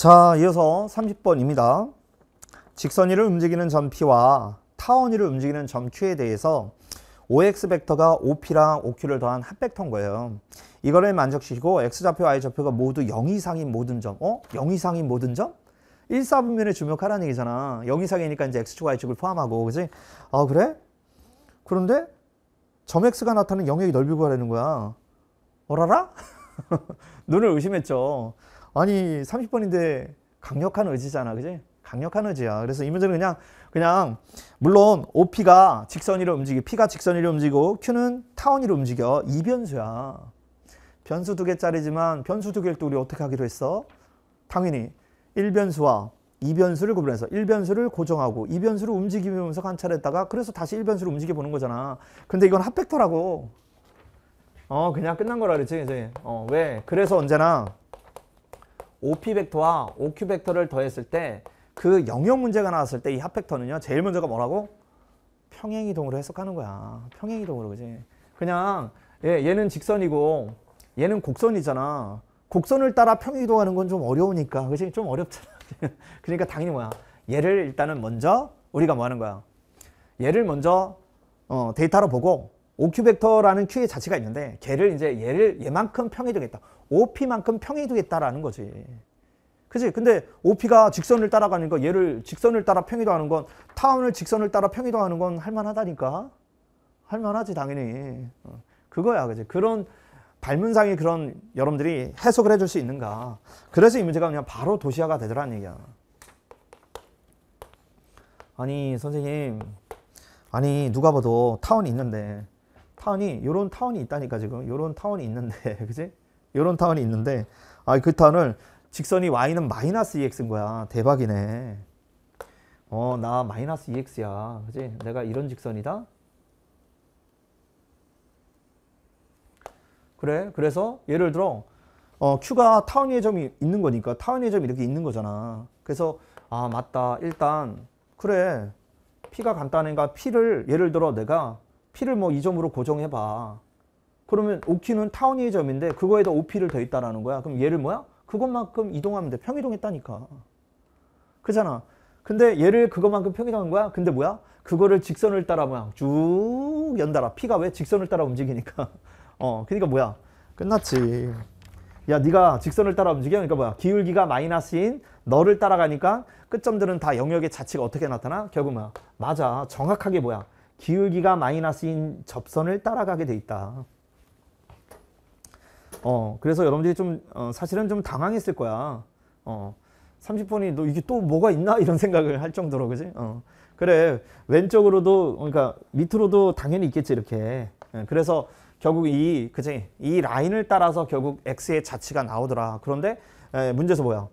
자, 이어서 30번입니다. 직선이를 움직이는 점 P와 타원이를 움직이는 점 Q에 대해서 OX 벡터가 OP랑 OQ를 더한 합벡터인 거예요. 이거를 만족시키고 X좌표, Y좌표가 모두 0 이상인 모든 점. 어? 0 이상인 모든 점? 1사분면에 주목하라는 얘기잖아. 0 이상이니까 이제 X축, Y축을 포함하고. 그지? 아, 그래? 그런데 점 X가 나타나는 영역이 넓이 구하라는 거야. 어라라? 눈을 의심했죠. 아니 30번인데 강력한 의지잖아 그지? 강력한 의지야. 그래서 이 문제는 그냥 그냥 물론 OP가 직선이로 움직이고 P가 직선이로 움직이고 Q는 타원이로 움직여. 이 변수야. 변수 두 개짜리지만 변수 두 개를 또 우리 어떻게 하기로 했어? 당연히 1변수와 2변수를 구분해서 1변수를 고정하고 2변수를 움직이면서 관찰했다가 그래서 다시 1변수를 움직여 보는 거잖아. 근데 이건 핫팩터라고. 어 그냥 끝난 거라 그랬지. 이제. 어 왜? 그래서 언제나 OP 벡터와 OQ 벡터를 더했을 때 그 영역 문제가 나왔을 때 이 합팩터는요. 제일 먼저가 뭐라고? 평행이동으로 해석하는 거야. 평행이동으로 그지? 그냥 예, 얘는 직선이고 얘는 곡선이잖아. 곡선을 따라 평행이동하는 건 좀 어려우니까 그지? 좀 어렵잖아. 그러니까 당연히 뭐야. 얘를 일단은 먼저 우리가 뭐 하는 거야. 얘를 먼저 어, 데이터로 보고 오큐벡터라는 q 의 자체가 있는데 걔를 이제 얘를 얘만큼 평이동겠다 OP만큼 평이동겠다라는 거지. 그지? 근데 OP가 직선을 따라가는 거 얘를 직선을 따라 평이도하는건 타원을 직선을 따라 평이도하는건 할만하다니까. 할만하지 당연히. 어, 그거야. 그지? 그런 발문상의 그런 여러분들이 해석을 해줄 수 있는가. 그래서 이 문제가 그냥 바로 도시화가 되더라는 얘기야. 아니 선생님 아니 누가 봐도 타원이 있는데 타운이 요런 타운이 있다니까 지금 요런 타운이 있는데 그지? 요런 타운이 있는데 아 그 타운을 직선이 y는 마이너스 ex인 거야 대박이네 어 나 마이너스 ex야 그지? 내가 이런 직선이다 그래 그래서 예를 들어 어, q가 타운의 점이 있는 거니까 타운의 점이 이렇게 있는 거잖아 그래서 아 맞다 일단 그래 p가 간단한가 p를 예를 들어 내가 P를 뭐 2점으로 고정해봐. 그러면 o 키는타원이의 점인데 그거에다 OP를 더 있다라는 거야. 그럼 얘를 뭐야? 그것만큼 이동하면 돼. 평이동했다니까. 그잖아. 근데 얘를 그것만큼 평이동한 거야. 근데 뭐야? 그거를 직선을 따라 뭐야? 쭉 연달아. P가 왜? 직선을 따라 움직이니까. 어, 그러니까 뭐야? 끝났지. 야, 네가 직선을 따라 움직여. 그러니까 뭐야? 기울기가 마이너스인 너를 따라가니까 끝점들은 다 영역의 자치가 어떻게 나타나? 결국 뭐야? 맞아. 정확하게 뭐야? 기울기가 마이너스인 접선을 따라가게 돼 있다. 어, 그래서 여러분들이 좀 어, 사실은 좀 당황했을 거야. 어, 30분이 너 이게 또 뭐가 있나 이런 생각을 할 정도로 그지? 어, 그래 왼쪽으로도 그러니까 밑으로도 당연히 있겠지 이렇게. 예, 그래서 결국 이 그지 이 라인을 따라서 결국 x의 자치가 나오더라. 그런데 에, 예, 문제에서 뭐야?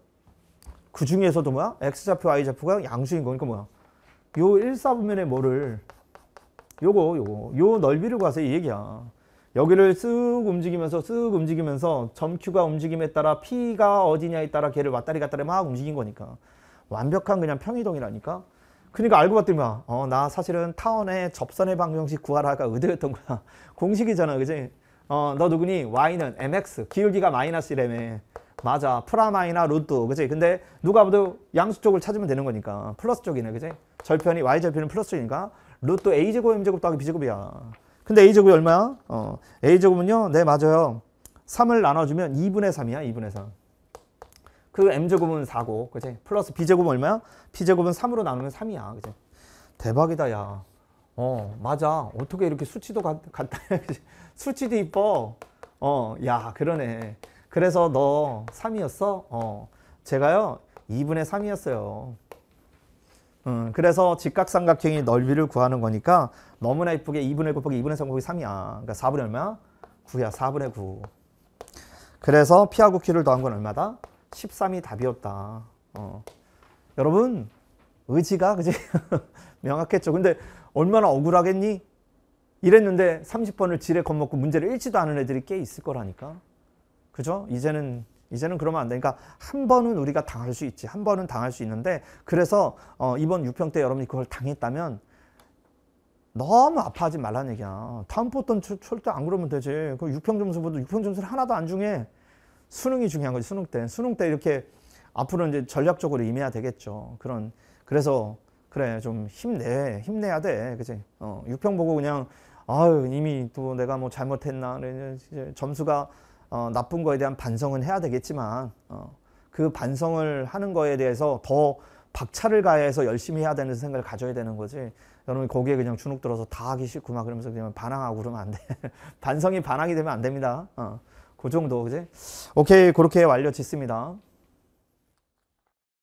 그 중에서도 뭐야? x좌표 y좌표가 양수인 거니까 뭐야? 요 1, 4분면의 뭐를 요거 요거 요 넓이를 구서이 얘기야 여기를 쓱 움직이면서 쓱 움직이면서 점큐가 움직임에 따라 P가 어디냐에 따라 걔를 왔다리 갔다리 막 움직인 거니까 완벽한 그냥 평이동이라니까 그러니까 알고 봤더니 어, 나 사실은 타원의 접선의 방정식 구하라가 의도였던 거야 공식이잖아 그지 어, 너 누구니? Y는 MX 기울기가 마이너스 1에 맞아 프라마이나 루트 그지 근데 누가 봐도 양수 쪽을 찾으면 되는 거니까 플러스 쪽이네 그지 절편이 Y 절편은 플러스 쪽이니까 루트 a제곱 m제곱 더하기 b제곱이야. 근데 a제곱이 얼마야? 어, a제곱은요. 네 맞아요. 3을 나눠주면 2분의 3이야. 2분의 3. 그 m제곱은 4고 그치? 플러스 b제곱은 얼마야? b제곱은 3으로 나누면 3이야. 그치? 대박이다 야. 어 맞아. 어떻게 이렇게 수치도 간단해. 수치도 이뻐. 어야 그러네. 그래서 너 3이었어? 어 제가요 2분의 3이었어요. 음, 그래서 직각삼각형이 넓이를 구하는 거니까 너무나 이쁘게 2분의 1 곱하기 2분의 3 곱하기 3이야. 그러니까 4분의 얼마? 9야. 4분의 9. 그래서 P하고 Q를 더한 건 얼마다? 13이 답이었다. 어. 여러분 의지가 그지 명확했죠. 근데 얼마나 억울하겠니? 이랬는데 30번을 지레 겁먹고 문제를 읽지도 않은 애들이 꽤 있을 거라니까. 그죠? 이제는 이제는 그러면 안 되니까 그러니까 한 번은 우리가 당할 수 있지. 한 번은 당할 수 있는데 그래서 어, 이번 6평 때 여러분이 그걸 당했다면 너무 아파하지 말라는 얘기야. 다음 포턴 절대 안 그러면 되지. 그 6평 점수보다 6평 점수를 하나도 안 중요해. 수능이 중요한 거지. 수능 때. 수능 때 이렇게 앞으로 이제 전략적으로 임해야 되겠죠. 그런 그래서 그래 좀 힘내 힘내야 돼그지 어, 6평 보고 그냥 아유 이미 또 내가 뭐 잘못했나 이제 점수가 어, 나쁜 거에 대한 반성은 해야 되겠지만 어, 그 반성을 하는 거에 대해서 더 박차를 가해서 열심히 해야 되는 생각을 가져야 되는 거지. 여러분 거기에 그냥 주눅 들어서 다 하기 싫고 막 그러면서 그냥 반항하고 그러면 안 돼. 반성이 반항이 되면 안 됩니다. 어. 그 정도 그지? 오케이 그렇게 완료 짓습니다.